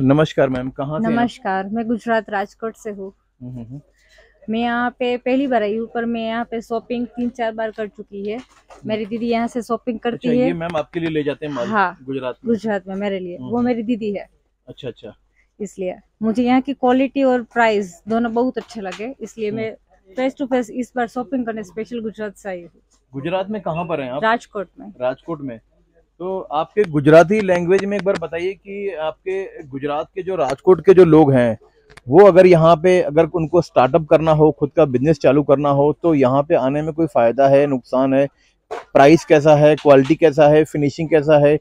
नमस्कार मैम कहाँ नमस्कार मैं गुजरात राजकोट से हूँ हम्म, हम्म, हम्म। मैं यहाँ पे पहली बार आई हूँ पर मैं यहाँ पे शॉपिंग तीन चार बार कर चुकी है मेरी दीदी यहाँ से शॉपिंग करती अच्छा, है मैम आपके लिए ले जाते हैं हाँ गुजरात में। गुजरात में मेरे लिए वो मेरी दीदी है अच्छा अच्छा इसलिए मुझे यहाँ की क्वालिटी और प्राइस दोनों बहुत अच्छे लगे इसलिए मैं फेस टू फेस इस बार शॉपिंग करने स्पेशल गुजरात से आई हूँ गुजरात में कहाँ पर है राजकोट में राजकोट में तो आपके गुजराती लैंग्वेज में एक बार बताइए कि आपके गुजरात के जो राजकोट के जो लोग हैं वो अगर यहाँ पे अगर उनको स्टार्टअप करना हो खुद का बिजनेस चालू करना हो तो यहाँ पे आने में कोई फ़ायदा है नुकसान है प्राइस कैसा है क्वालिटी कैसा है फिनिशिंग कैसा है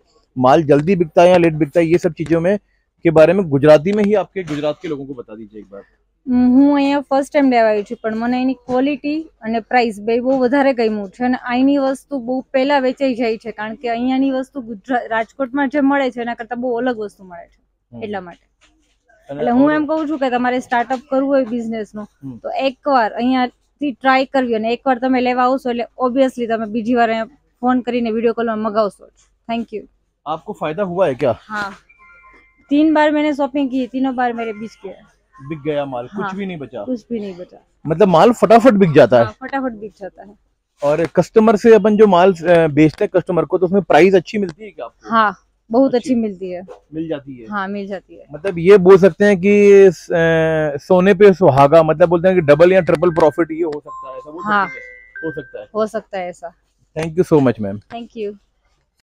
माल जल्दी बिकता है या लेट बिकता है ये सब चीज़ों में के बारे में गुजराती में ही आपके गुजरात के लोगों को बता दीजिए एक बार હું અહીંયા ફર્સ્ટ ટાઈમ લેવા આવી છું પણ મને એની ક્વોલિટી અને પ્રાઇસ બે બહુ વધારે ગમ્યું છે અને અહીંની વસ્તુ બહુ પહેલાં વેચાઈ જાય છે કારણ કે અહીંયાની વસ્તુ ગુજરાત રાજકોટમાં જે મળે છે એના કરતાં બહુ અલગ વસ્તુ મળે છે એટલા માટે એટલે હું એમ કહું છું કે તમારે સ્ટાર્ટઅપ કરવું હોય બિઝનેસનું તો એકવાર અહીંયાથી ટ્રાય કરવી અને એકવાર તમે લેવા આવશો એટલે ઓબ્વિયસલી તમે બીજી વાર અહીંયા ફોન કરીને વિડીયો કોલમાં મગાવશો થેન્ક યુ આપકો ફાયદા હુઆ હે ક્યા હા तीन बार मैंने शॉपिंग की तीनों बार मेरे बीच किया बिक गया माल हाँ, कुछ भी नहीं बचा कुछ भी नहीं बचा मतलब माल फटाफट बिक जाता है हाँ, फटाफट बिक जाता है और कस्टमर से अपन जो माल बेचते हैं कस्टमर को तो उसमें प्राइस अच्छी मिलती है क्या आपको हाँ बहुत अच्छी, अच्छी मिलती है मिल जाती है हाँ मिल जाती है मतलब ये बोल सकते हैं कि सोने पे सुहागा मतलब बोलते हैं कि डबल या ट्रिपल प्रॉफिट ये हो सकता है हाँ हो सकता है हो सकता है ऐसा thank you so much ma'am thank you